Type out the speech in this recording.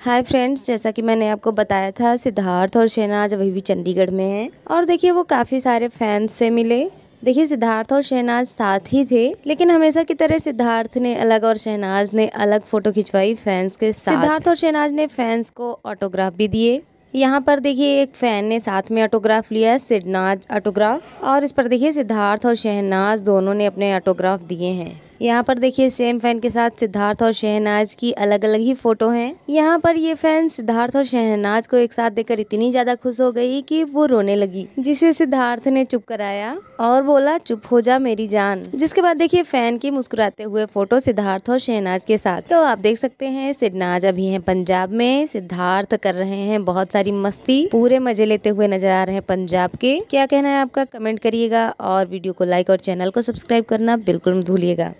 hi friends जैसा कि मैंने आपको बताया था सिद्धार्थ और शेना आज अभी भी चंडीगढ़ में हैं और देखिए वो काफ़ी सारे फैंस से मिले देखिए सिद्धार्थ और शहनाज साथ ही थे लेकिन हमेशा की तरह सिद्धार्थ ने अलग और शहनाज ने अलग फोटो खिंचवाई फैंस के साथ सिद्धार्थ और शहनाज ने फैंस को ऑटोग्राफ भी दिए यहाँ पर देखिए एक फैन ने साथ में ऑटोग्राफ लिया सिडनाज ऑटोग्राफ और इस पर देखिए सिद्धार्थ और शहनाज दोनों ने अपने ऑटोग्राफ दिए हैं यहाँ पर देखिए सेम फैन के साथ सिद्धार्थ और शहनाज की अलग अलग ही फोटो है यहाँ पर ये फैन सिद्धार्थ और शहनाज को एक साथ देखकर इतनी ज्यादा खुश हो गई कि वो रोने लगी जिसे सिद्धार्थ ने चुप कराया और बोला चुप हो जा मेरी जान जिसके बाद देखिए फैन की मुस्कुराते हुए फोटो सिद्धार्थ और शहनाज के साथ तो आप देख सकते हैं सिद्धनाज अभी है पंजाब में सिद्धार्थ कर रहे हैं बहुत सारी मस्ती पूरे मजे लेते हुए नजर आ रहे हैं पंजाब के क्या कहना है आपका कमेंट करिएगा और वीडियो को लाइक और चैनल को सब्सक्राइब करना बिल्कुल भूलिएगा